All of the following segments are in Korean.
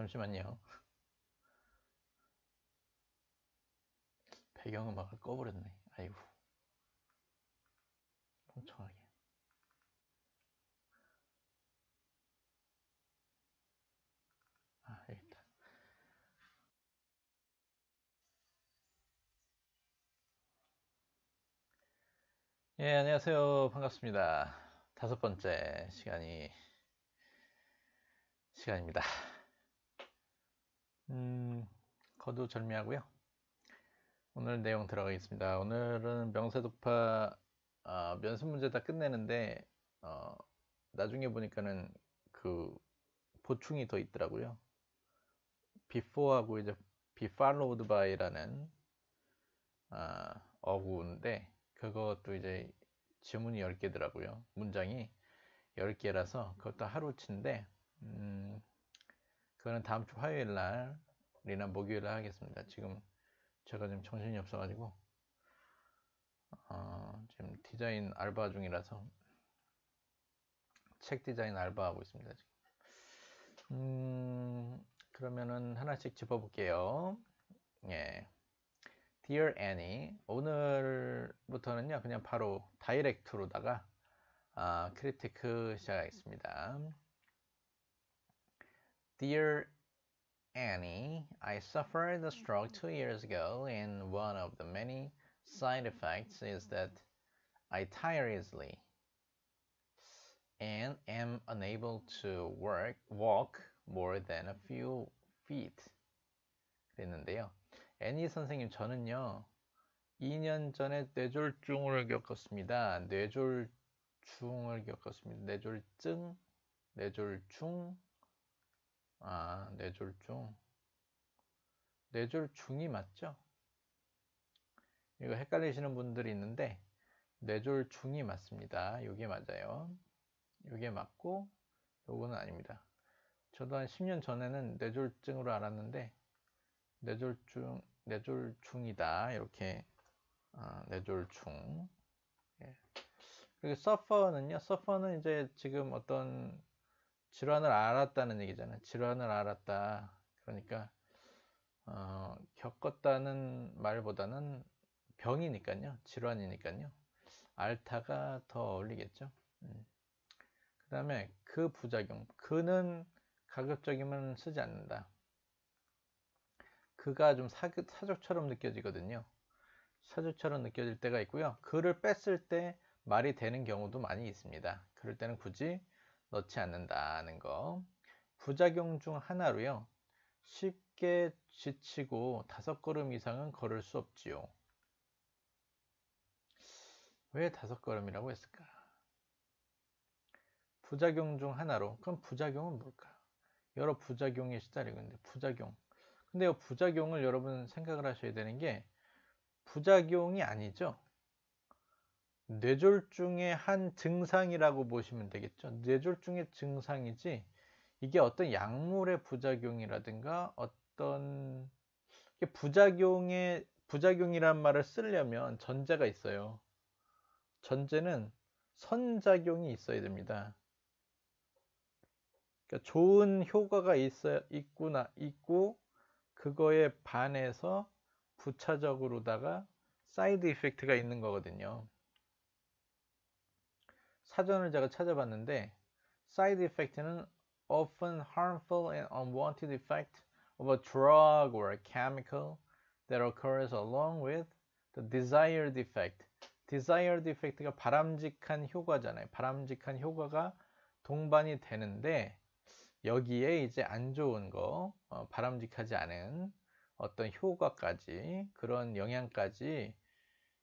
잠시만요. 배경음악을 꺼버렸네. 아이고. 멍청하게. 아, 일단. 예, 안녕하세요. 반갑습니다. 다섯 번째 시간이, 시간입니다. 음, 거두절미하고요. 오늘 내용 들어가겠습니다. 오늘은 명세도파 어, 면세 문제 다 끝내는데 어, 나중에 보니까는 그 보충이 더 있더라고요. before하고 이제 be followed by라는 어, 어구인데 그것도 이제 지문이 10개더라고요. 문장이 10개라서 그것도 하루치인데 음, 그거는 다음 주 화요일 날이나 목요일 날 하겠습니다. 지금 제가 지금 정신이 없어가지고 어, 지금 디자인 알바 중이라서 책 디자인 알바하고 있습니다. 지금. 음, 그러면은 하나씩 짚어볼게요. 예. Dear Annie, 오늘부터는요, 그냥 바로 다이렉트로다가 아, 크리티크 시작하겠습니다. Dear Annie, I suffered a stroke mm-hmm. two years ago, and one of the many side effects is that I tirelessly and am unable to work, walk more than a few feet. 그랬는데요. 애니 선생님, 저는요, 2년 전에 뇌졸중을 겪었습니다. 뇌졸중을 겪었습니다. 뇌졸증, 뇌졸중, 아, 뇌졸중. 뇌졸중이 맞죠? 이거 헷갈리시는 분들이 있는데 뇌졸중이 맞습니다. 요게 맞아요. 요게 맞고 요거는 아닙니다. 저도 한 10년 전에는 뇌졸중으로 알았는데 뇌졸중, 뇌졸중이다. 이렇게 아, 뇌졸중. 예. 그리고 서퍼는요. 서퍼는 이제 지금 어떤 질환을 알았다는 얘기잖아요. 질환을 알았다. 그러니까 어, 겪었다는 말보다는 병이니까요. 질환이니까요. 알타가 더 어울리겠죠. 음. 그 다음에 그 부작용. 그는 가급적이면 쓰지 않는다. 그가 좀 사, 사족처럼 느껴지거든요. 사족처럼 느껴질 때가 있고요. 그를 뺐을 때 말이 되는 경우도 많이 있습니다. 그럴 때는 굳이 넣지 않는다는 거. 부작용 중 하나로요. 쉽게 지치고 다섯 걸음 이상은 걸을 수 없지요. 왜 다섯 걸음이라고 했을까? 부작용 중 하나로. 그럼 부작용은 뭘까? 여러 부작용에 시달리는데 부작용. 근데 요 부작용을 여러분 생각을 하셔야 되는 게 부작용이 아니죠. 뇌졸중의 한 증상이라고 보시면 되겠죠. 뇌졸중의 증상이지 이게 어떤 약물의 부작용이라든가 어떤 부작용의 부작용이란 말을 쓰려면 전제가 있어요. 전제는 선작용이 있어야 됩니다. 그러니까 좋은 효과가 있어 있구나 있고 그거에 반해서 부차적으로다가 사이드 이펙트가 있는 거거든요. 사전을 제가 찾아봤는데 side effect는 often harmful and unwanted effect of a drug or a chemical that occurs along with the desired effect. desired effect가 바람직한 효과잖아요. 바람직한 효과가 동반이 되는데 여기에 이제 안 좋은 거, 어, 바람직하지 않은 어떤 효과까지 그런 영향까지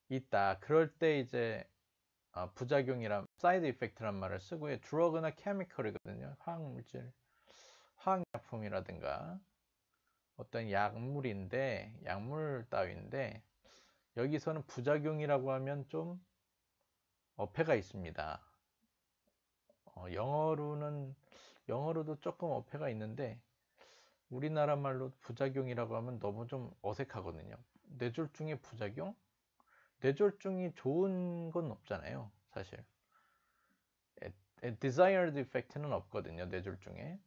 있다. 그럴 때 이제 아, 부작용이란 사이드 이펙트란 말을 쓰고요. 드러그나 케미컬이거든요. 화학물질, 화학약품이라든가 어떤 약물인데 약물 따위인데 여기서는 부작용이라고 하면 좀 어폐가 있습니다. 어, 영어로는 영어로도 조금 어폐가 있는데 우리나라 말로 부작용이라고 하면 너무 좀 어색하거든요. 뇌졸중의 부작용? 뇌졸중이 좋은 건 없잖아요. 사실. desired effect는 없거든요. 뇌졸중에.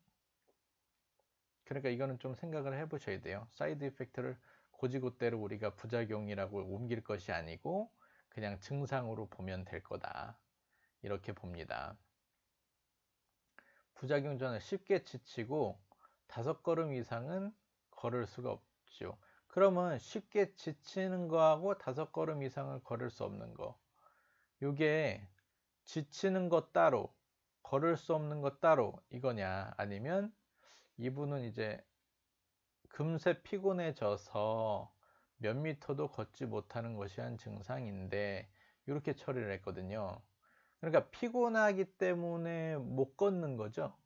그러니까 이거는 좀 생각을 해 보셔야 돼요. 사이드 이펙트를 고지고대로 우리가 부작용이라고 옮길 것이 아니고 그냥 증상으로 보면 될 거다. 이렇게 봅니다. 부작용 전에 쉽게 지치고 다섯 걸음 이상은 걸을 수가 없죠. 그러면 쉽게 지치는 거하고 다섯 걸음 이상을 걸을 수 없는 거. 이게 지치는 것 따로, 걸을 수 없는 것 따로 이거냐 아니면 이분은 이제 금세 피곤해져서 몇 미터도 걷지 못하는 것이 한 증상인데 이렇게 처리를 했거든요. 그러니까 피곤하기 때문에 못 걷는 거죠.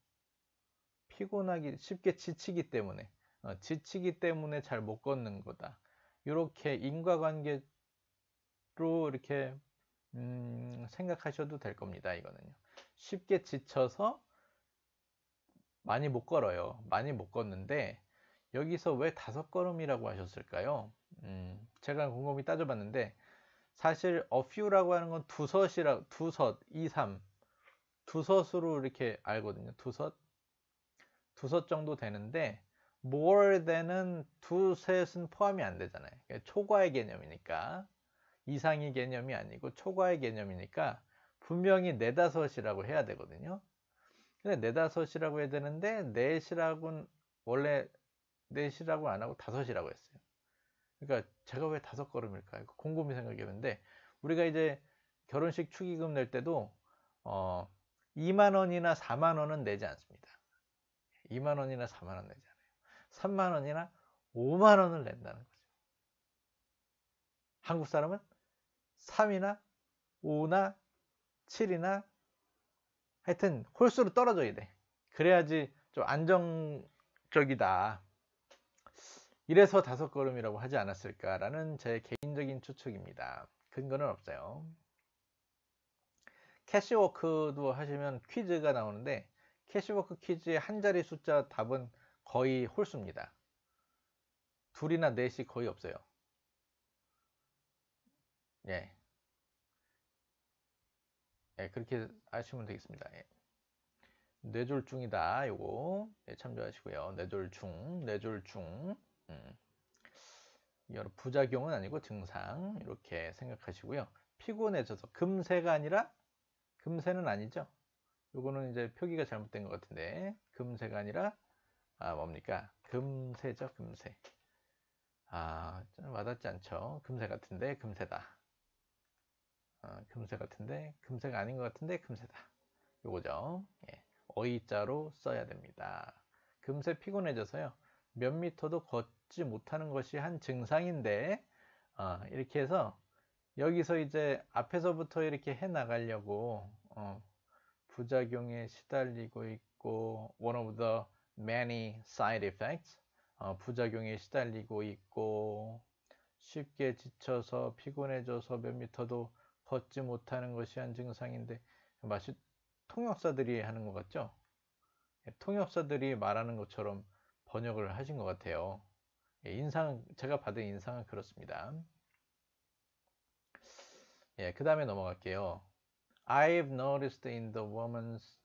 피곤하기 쉽게 지치기 때문에 어, 지치기 때문에 잘 못 걷는 거다. 이렇게 인과관계로 이렇게 음, 생각하셔도 될 겁니다. 이거는요. 쉽게 지쳐서 많이 못 걸어요. 많이 못 걷는데 여기서 왜 다섯 걸음이라고 하셨을까요? 음, 제가 곰곰이 따져봤는데 사실 a few라고 하는 건 두섯이라 두섯, 이삼, 두섯으로 이렇게 알거든요. 두섯, 두 섯 정도 되는데 more than은 두, 셋은 포함이 안 되잖아요. 그러니까 초과의 개념이니까 이상의 개념이 아니고 초과의 개념이니까 분명히 네다섯이라고 해야 되거든요. 근데 네다섯이라고 해야 되는데 넷이라고는 원래 넷이라고 안 하고 다섯이라고 했어요. 그러니까 제가 왜 다섯 걸음일까? 궁금이 생각했는데 우리가 이제 결혼식 축의금 낼 때도 어 2만 원이나 4만 원은 내지 않습니다. 2만 원이나 4만 원 내지 3만 원이나 5만 원을 낸다는 거죠. 한국 사람은 3이나 5나 7이나 하여튼 홀수로 떨어져야 돼. 그래야지 좀 안정적이다. 이래서 다섯 걸음이라고 하지 않았을까라는 제 개인적인 추측입니다. 근거는 없어요. 캐시워크도 하시면 퀴즈가 나오는데 캐시워크 퀴즈의 한 자리 숫자 답은 거의 홀수입니다. 둘이나 넷이 거의 없어요. 예. 예, 그렇게 아시면 되겠습니다. 예. 뇌졸중이다. 요거 예, 참조하시고요. 뇌졸중, 뇌졸중. 음. 여러 부작용은 아니고 증상 이렇게 생각하시고요. 피곤해져서 금세가 아니라 금세는 아니죠. 요거는 이제 표기가 잘못된 것 같은데 금세가 아니라 아, 뭡니까? 금세죠, 금세. 아, 좀 와닿지 않죠? 금세 같은데, 금세다. 아, 금세 같은데, 금세가 아닌 것 같은데, 금세다. 요거죠. 예. 어이자로 써야 됩니다. 금세 피곤해져서요. 몇 미터도 걷지 못하는 것이 한 증상인데, 어, 이렇게 해서 여기서 이제 앞에서부터 이렇게 해 나가려고 어, 부작용에 시달리고 있고 one of the many side effects 어, 부작용에 시달리고 있고 쉽게 지쳐서 피곤해져서 몇 미터도 걷지 못하는 것이 한 증상인데 마치 통역사들이 하는 것 같죠? 예, 통역사들이 말하는 것처럼 번역을 하신 것 같아요. 예, 인상 제가 받은 인상은 그렇습니다. 예, 그 다음에 넘어갈게요. I've noticed in the woman's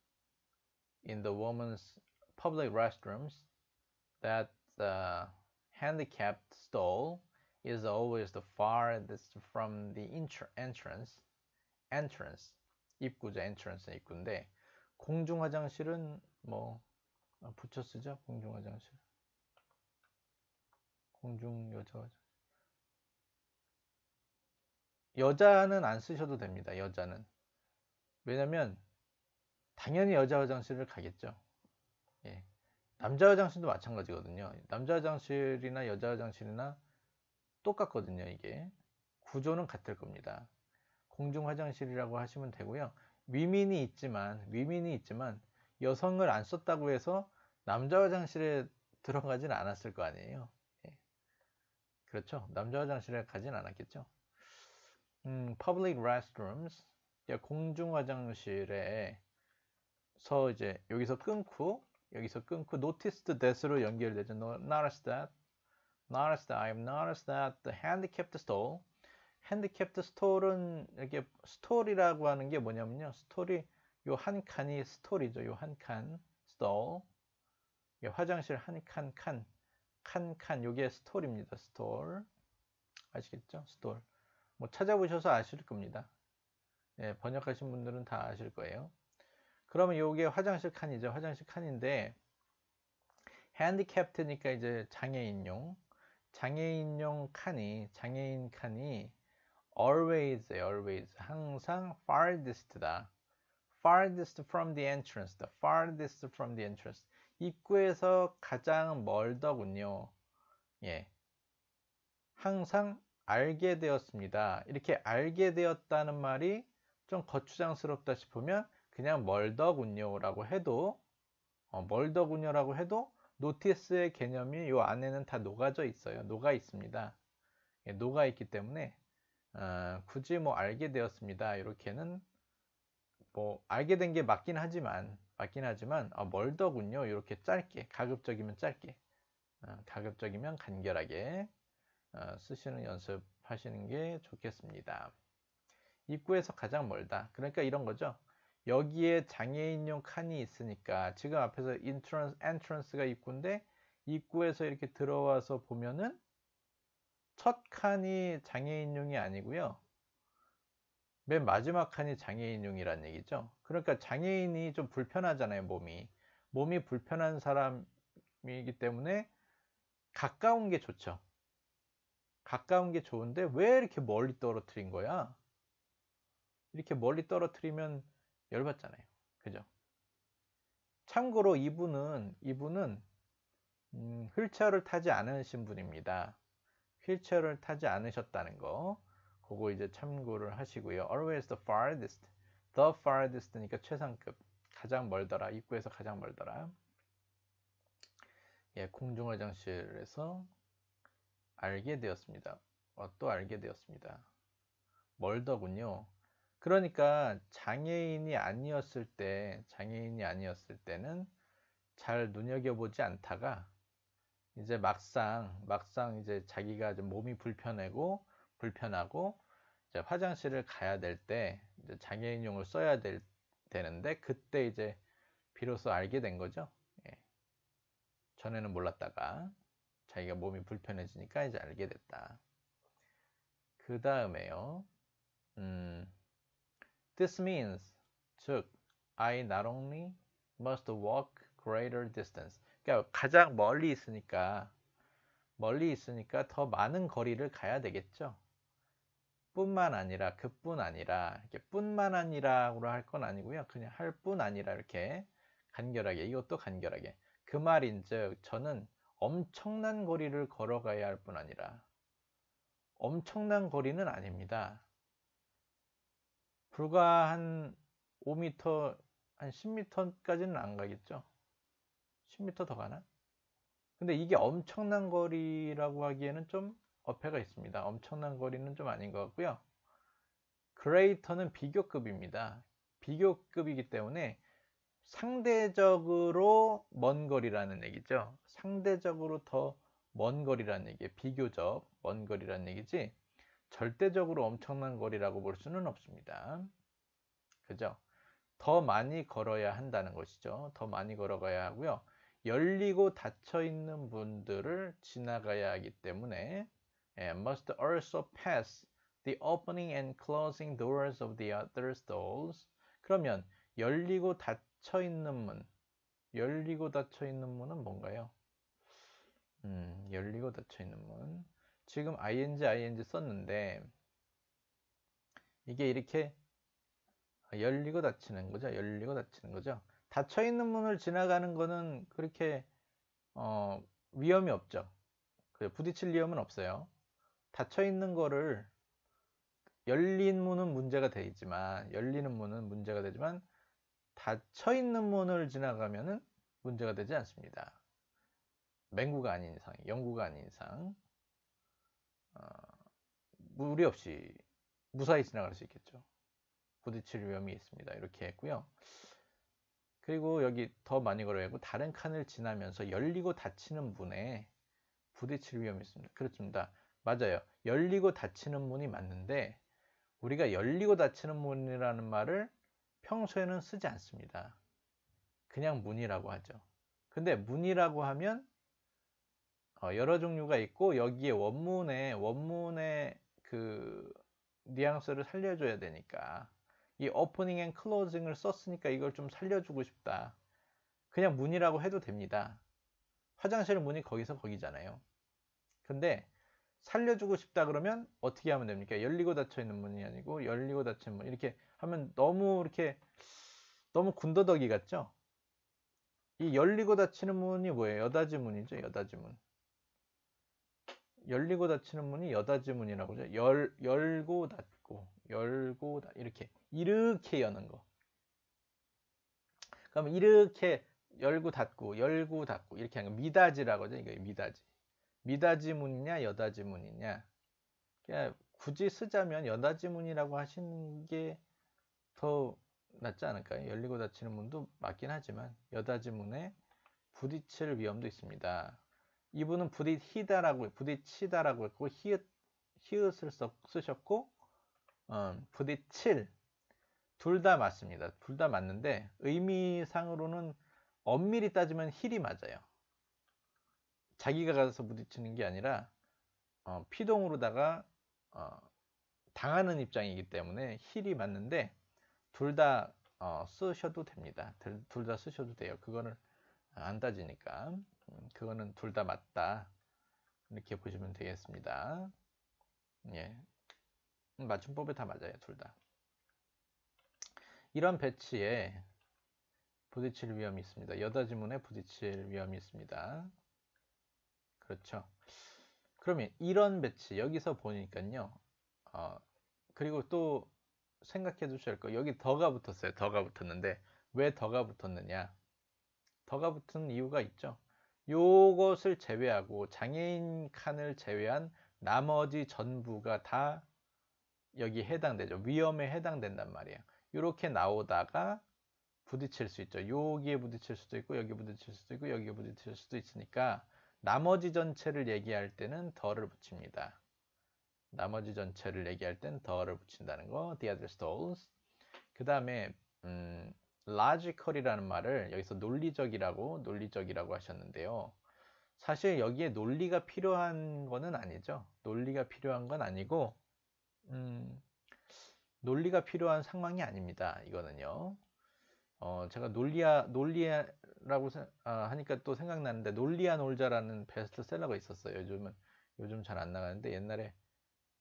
in the woman's public restrooms, that uh, handicapped stall is always the farthest from the entrance, entrance 입구죠. entrance 입구인데 공중 화장실은 뭐 아, 붙여 쓰죠. 공중 화장실. 공중 여자 화장실. 여자는 안 쓰셔도 됩니다. 여자는. 왜냐면 당연히 여자 화장실을 가겠죠. 남자 화장실도 마찬가지거든요. 남자 화장실이나 여자 화장실이나 똑같거든요. 이게 구조는 같을 겁니다. 공중 화장실이라고 하시면 되고요. 위민이 있지만 위민이 있지만 여성을 안 썼다고 해서 남자 화장실에 들어가진 않았을 거 아니에요. 예. 그렇죠. 남자 화장실에 가진 않았겠죠. 음, public restrooms, 예, 공중 화장실에서 이제 여기서 끊고 여기서 끊고 noticed that으로 연결되죠. notice that, notice that, I've noticed that the handicapped stall. handicapped stall은 이렇게 스토리라고 하는 게 뭐냐면요. 스토리, 요 한 칸이 스토리죠. 요 한 칸, stall. 화장실 한 칸, 칸, 칸, 칸. 요게 스토리입니다. 스톨. 아시겠죠? 스톨. 뭐 찾아보셔서 아실 겁니다. 예, 번역하신 분들은 다 아실 거예요. 그러면 이게 화장실 칸이죠. 화장실 칸인데 핸디캡트니까 이제 장애인용 장애인용 칸이 장애인 칸이 always always 항상 farthest다. farthest from the entrance. the farthest from the entrance. 입구에서 가장 멀더군요. 예. 항상 알게 되었습니다. 이렇게 알게 되었다는 말이 좀 거추장스럽다 싶으면 그냥 멀더군요라고 해도 어, 멀더군요라고 해도 노티스의 개념이 이 안에는 다 녹아져 있어요. 녹아 있습니다. 예, 녹아 있기 때문에 어, 굳이 뭐 알게 되었습니다. 이렇게는 뭐 알게 된 게 맞긴 하지만 맞긴 하지만 어, 멀더군요. 이렇게 짧게 가급적이면 짧게 어, 가급적이면 간결하게 어, 쓰시는 연습하시는 게 좋겠습니다. 입구에서 가장 멀다. 그러니까 이런 거죠. 여기에 장애인용 칸이 있으니까 지금 앞에서 인트런스, 엔트런스가 입구인데 입구에서 이렇게 들어와서 보면은 첫 칸이 장애인용이 아니고요. 맨 마지막 칸이 장애인용이란 얘기죠. 그러니까 장애인이 좀 불편하잖아요, 몸이. 몸이 불편한 사람이기 때문에 가까운 게 좋죠. 가까운 게 좋은데 왜 이렇게 멀리 떨어뜨린 거야? 이렇게 멀리 떨어뜨리면 열받잖아요. 그죠? 참고로 이분은 이분은 음, 휠체어를 타지 않으신 분입니다. 휠체어를 타지 않으셨다는 거 그거 이제 참고를 하시고요. Always the farthest. The farthest니까 최상급. 가장 멀더라. 입구에서 가장 멀더라. 예, 공중화장실에서 알게 되었습니다. 어, 또 알게 되었습니다. 멀더군요. 그러니까 장애인이 아니었을 때 장애인이 아니었을 때는 잘 눈여겨보지 않다가 이제 막상 막상 이제 자기가 좀 몸이 불편하고 불편하고 이제 화장실을 가야 될때 이제 장애인용을 써야 될, 되는데 그때 이제 비로소 알게 된 거죠. 예. 전에는 몰랐다가 자기가 몸이 불편해지니까 이제 알게 됐다. 그 다음에요. 음, This means 즉 I not only must walk greater distance. 그러니까 가장 멀리 있으니까 멀리 있으니까 더 많은 거리를 가야 되겠죠. 뿐만 아니라 그뿐 아니라 이렇게 뿐만 아니라고할 건 아니고요. 그냥 할 뿐 아니라 이렇게 간결하게 이것도 간결하게 그 말인즉 저는 엄청난 거리를 걸어가야 할 뿐 아니라 엄청난 거리는 아닙니다. 불과 한 5m, 한 10m까지는 안 가겠죠. 10m 더 가나? 근데 이게 엄청난 거리라고 하기에는 좀 어폐가 있습니다. 엄청난 거리는 좀 아닌 것 같고요. 그레이터는 비교급입니다. 비교급이기 때문에 상대적으로 먼 거리라는 얘기죠. 상대적으로 더 먼 거리라는 얘기예요. 비교적 먼 거리라는 얘기지 절대적으로 엄청난 거리라고 볼 수는 없습니다. 그죠? 더 많이 걸어야 한다는 것이죠. 더 많이 걸어가야 하고요. 열리고 닫혀 있는 분들을 지나가야 하기 때문에 예, must also pass the opening and closing doors of the other stalls. 그러면 열리고 닫혀 있는 문, 열리고 닫혀 있는 문은 뭔가요? 음, 열리고 닫혀 있는 문. 지금 ing, ing 썼는데 이게 이렇게 열리고 닫히는 거죠. 열리고 닫히는 거죠. 닫혀 있는 문을 지나가는 거는 그렇게 어, 위험이 없죠. 그 부딪힐 위험은 없어요. 닫혀 있는 거를 열린 문은 문제가 되지만 열리는 문은 문제가 되지만 닫혀 있는 문을 지나가면은 문제가 되지 않습니다. 맹구가 아닌 이상, 영구가 아닌 이상. 아, 무리 없이 무사히 지나갈 수 있겠죠. 부딪힐 위험이 있습니다. 이렇게 했고요. 그리고 여기 더 많이 걸어야 하고 다른 칸을 지나면서 열리고 닫히는 문에 부딪힐 위험이 있습니다. 그렇습니다. 맞아요. 열리고 닫히는 문이 맞는데 우리가 열리고 닫히는 문이라는 말을 평소에는 쓰지 않습니다. 그냥 문이라고 하죠. 근데 문이라고 하면 어, 여러 종류가 있고 여기에 원문에 원문의 그 뉘앙스를 살려줘야 되니까 이 오프닝 앤 클로징을 썼으니까 이걸 좀 살려주고 싶다. 그냥 문이라고 해도 됩니다. 화장실 문이 거기서 거기잖아요. 근데 살려주고 싶다 그러면 어떻게 하면 됩니까? 열리고 닫혀 있는 문이 아니고 열리고 닫힌 문 이렇게 하면 너무 이렇게 너무 군더더기 같죠? 이 열리고 닫히는 문이 뭐예요? 여닫이 문이죠, 여닫이 문. 열리고 닫히는 문이 여닫이 문이라고 그죠 열, 열고 닫고, 열고 닫, 이렇게, 이렇게 여는 거. 그러면 이렇게 열고 닫고, 열고 닫고, 이렇게 하는 거. 미닫이라고 하죠. 이거 미닫이. 미닫이 문이냐, 여닫이 문이냐. 굳이 쓰자면 여닫이 문이라고 하시는 게 더 낫지 않을까요? 열리고 닫히는 문도 맞긴 하지만, 여닫이 문에 부딪힐 위험도 있습니다. 이분은 부딪히다라고 부딪히다라고 했고 히읗 히읗을 써, 쓰셨고 어, 부딪칠둘 다 맞습니다. 둘 다 맞는데 의미상으로는 엄밀히 따지면 힐이 맞아요. 자기가 가서 부딪히는 게 아니라 어, 피동으로다가 어, 당하는 입장이기 때문에 힐이 맞는데 둘다 어, 쓰셔도 됩니다. 둘 다 쓰셔도 돼요. 그거를 안 따지니까. 음, 그거는 둘 다 맞다. 이렇게 보시면 되겠습니다. 예. 음, 맞춤법에 다 맞아요, 둘 다. 이런 배치에 부딪힐 위험이 있습니다. 여다지문에 부딪힐 위험이 있습니다. 그렇죠. 그러면 이런 배치, 여기서 보니까요. 어, 그리고 또 생각해 주셔야할 거, 여기 더가 붙었어요. 더가 붙었는데, 왜 더가 붙었느냐? 더가 붙은 이유가 있죠. 요것을 제외하고 장애인 칸을 제외한 나머지 전부가 다 여기 해당되죠. 위험에 해당된단 말이에요. 이렇게 나오다가 부딪힐 수 있죠. 여기에 부딪힐 수도 있고 여기에 부딪힐 수도 있고 여기에 부딪힐 수도 있으니까 나머지 전체를 얘기할 때는 더를 붙입니다. 나머지 전체를 얘기할 땐 더를 붙인다는 거 the other stalls 그 다음에 음, logical이라는 말을 여기서 논리적이라고 논리적이라고 하셨는데요. 사실 여기에 논리가 필요한 거는 아니죠. 논리가 필요한 건 아니고 음, 논리가 필요한 상황이 아닙니다. 이거는요. 어, 제가 논리야 논리야라고 아, 하니까 또 생각나는데 논리야 놀자라는 베스트셀러가 있었어요. 요즘은 요즘 잘 안 나가는데 옛날에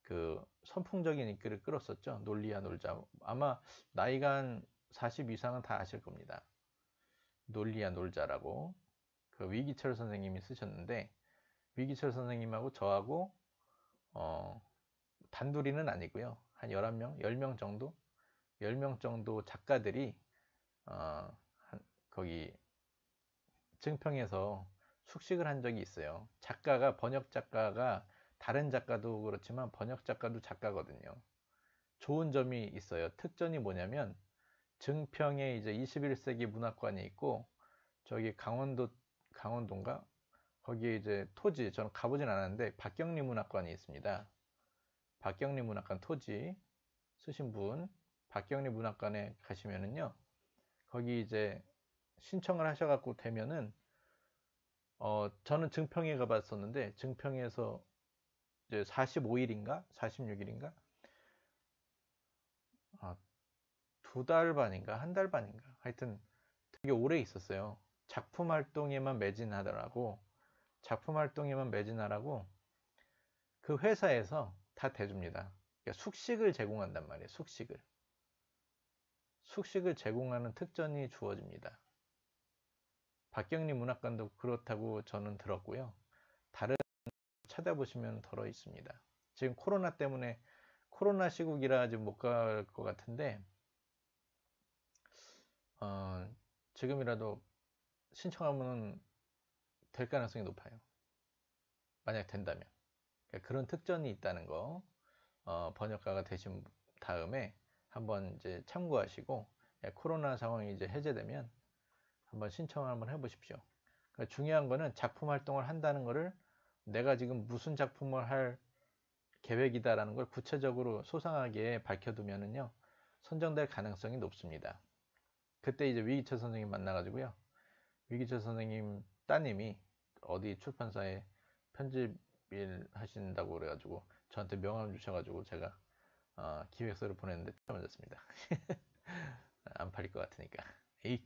그 선풍적인 인기를 끌었었죠. 논리야 놀자. 아마 나이가 한40 이상은 다 아실 겁니다. 놀리야 놀자라고 그 위기철 선생님이 쓰셨는데 위기철 선생님하고 저하고 어, 단둘이는 아니고요. 한 11명, 10명 정도 10명 정도 작가들이 어, 한, 거기 증평에서 숙식을 한 적이 있어요. 작가가 번역 작가가 다른 작가도 그렇지만 번역 작가도 작가거든요. 좋은 점이 있어요. 특전이 뭐냐면 증평에 이제 21세기 문학관이 있고 저기 강원도 강원도인가 거기에 이제 토지 저는 가보진 않았는데 박경리 문학관이 있습니다. 박경리 문학관 토지 쓰신 분 박경리 문학관에 가시면은요 거기 이제 신청을 하셔갖고 되면은 어 저는 증평에 가봤었는데 증평에서 이제 45일인가 46일인가 두달 반인가 한 달 반인가 하여튼 되게 오래 있었어요. 작품 활동에만 매진하더라고 작품 활동에만 매진하라고 그 회사에서 다 대줍니다. 그러니까 숙식을 제공한단 말이에요. 숙식을. 숙식을 제공하는 특전이 주어집니다. 박경리 문학관도 그렇다고 저는 들었고요. 다른 찾아보시면 덜어 있습니다. 지금 코로나 때문에 코로나 시국이라 지금 못갈 것 같은데 어, 지금이라도 신청하면 될 가능성이 높아요. 만약 된다면. 그러니까 그런 특전이 있다는 거 어, 번역가가 되신 다음에 한번 이제 참고하시고 예, 코로나 상황이 이제 해제되면 한번 신청을 한번 해보십시오. 그러니까 중요한 거는 작품 활동을 한다는 거를 내가 지금 무슨 작품을 할 계획이다라는 걸 구체적으로 소상하게 밝혀두면은요 선정될 가능성이 높습니다. 그때 이제 위기철 선생님 만나가지고요. 위기철 선생님 따님이 어디 출판사에 편집 일 하신다고 그래가지고 저한테 명함 주셔가지고 제가 어, 기획서를 보냈는데 쳐맞졌습니다안 팔릴 것 같으니까. 에이.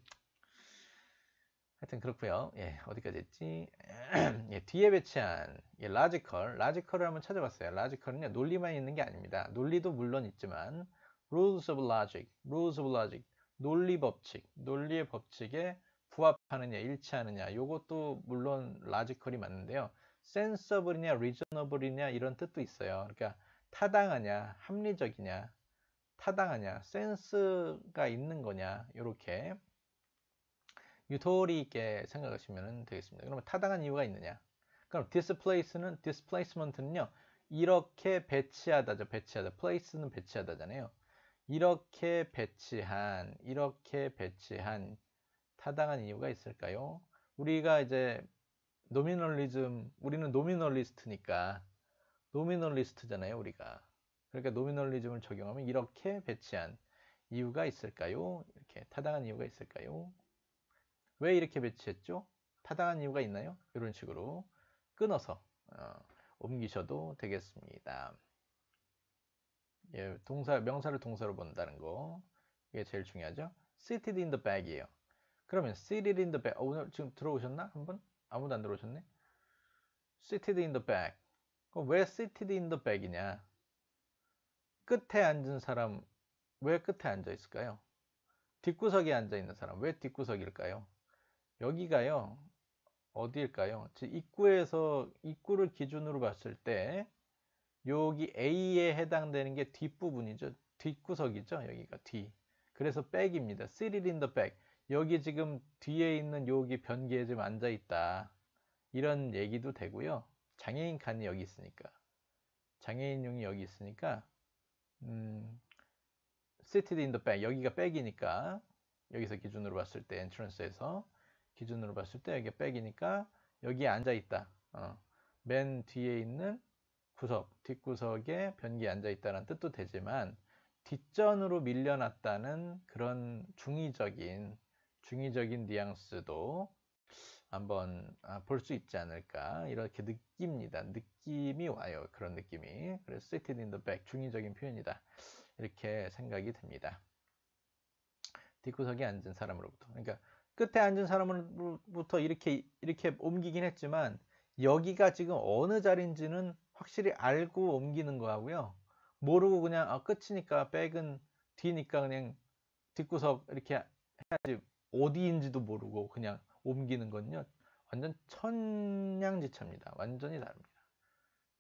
하여튼 그렇고요. 예, 어디까지 했지? 예, 뒤에 배치한 예, 라지컬, 라지컬을 한번 찾아봤어요. 라지컬은요 논리만 있는 게 아닙니다. 논리도 물론 있지만 rules of logic, rules of logic 논리 법칙, 논리의 법칙에 부합하느냐, 일치하느냐. 이것도 물론 라지컬이 맞는데요. 센서블이냐, 리저너블이냐 이런 뜻도 있어요. 그러니까 타당하냐, 합리적이냐, 타당하냐, 센스가 있는 거냐. 이렇게유토리 있게 생각하시면 되겠습니다. 그러면 타당한 이유가 있느냐? 그럼 displace는 displacement는요. 이렇게 배치하다죠. 배치하다. place는 배치하다잖아요. 이렇게 배치한 이렇게 배치한 타당한 이유가 있을까요? 우리가 이제 노미널리즘 우리는 노미널리스트니까 노미널리스트잖아요 우리가 그러니까 노미널리즘을 적용하면 이렇게 배치한 이유가 있을까요? 이렇게 타당한 이유가 있을까요? 왜 이렇게 배치했죠? 타당한 이유가 있나요? 이런 식으로 끊어서 어, 옮기셔도 되겠습니다. 예, 동사 명사를 동사로 본다는 거 이게 제일 중요하죠. Seated in the b a c 이에요 그러면 seated in the b a c 어, 오늘 지금 들어오셨나 한번 아무도 안 들어오셨네. Seated in the b a c 그럼 왜 seated in the b a c 이냐 끝에 앉은 사람 왜 끝에 앉아 있을까요? 뒷구석에 앉아 있는 사람 왜 뒷구석일까요? 여기가요 어디일까요? 즉 입구에서 입구를 기준으로 봤을 때 여기 A에 해당되는 게 뒷부분이죠. 뒷구석이죠. 여기가 뒤. 그래서 백입니다. Seated in the back. 여기 지금 뒤에 있는 여기 변기에 지금 앉아 있다. 이런 얘기도 되고요. 장애인 칸이 여기 있으니까. 장애인용이 여기 있으니까 음, seated in the back. 여기가 백이니까 여기서 기준으로 봤을 때 엔트런스에서 기준으로 봤을 때 여기가 백이니까 여기에 앉아 있다. 어, 맨 뒤에 있는 구석, 뒷구석에 변기에 앉아 있다는 뜻도 되지만 뒷전으로 밀려났다는 그런 중의적인 중의적인 뉘앙스도 한번 아, 볼수 있지 않을까 이렇게 느낍니다. 느낌이 와요. 그런 느낌이. 그래서 sit in the back 중의적인 표현이다. 이렇게 생각이 듭니다. 뒷구석에 앉은 사람으로부터 그러니까 끝에 앉은 사람으로부터 이렇게 이렇게 옮기긴 했지만 여기가 지금 어느 자리인지는 확실히 알고 옮기는 거하고요. 모르고 그냥 아, 끝이니까 백은 뒤니까 그냥 뒷구석 이렇게 해야지 어디인지도 모르고 그냥 옮기는 건요. 완전 천양지차입니다. 완전히 다릅니다.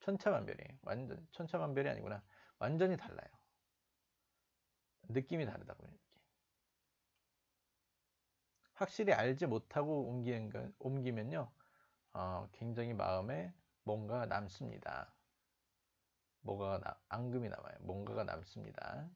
천차만별이에요. 완전 천차만별이 아니구나. 완전히 달라요. 느낌이 다르다 보니까. 확실히 알지 못하고 옮기는 거, 옮기면요. 어, 굉장히 마음에 뭔가 남습니다. 뭐가 나, 앙금이 남아요. 뭔가가 남습니다.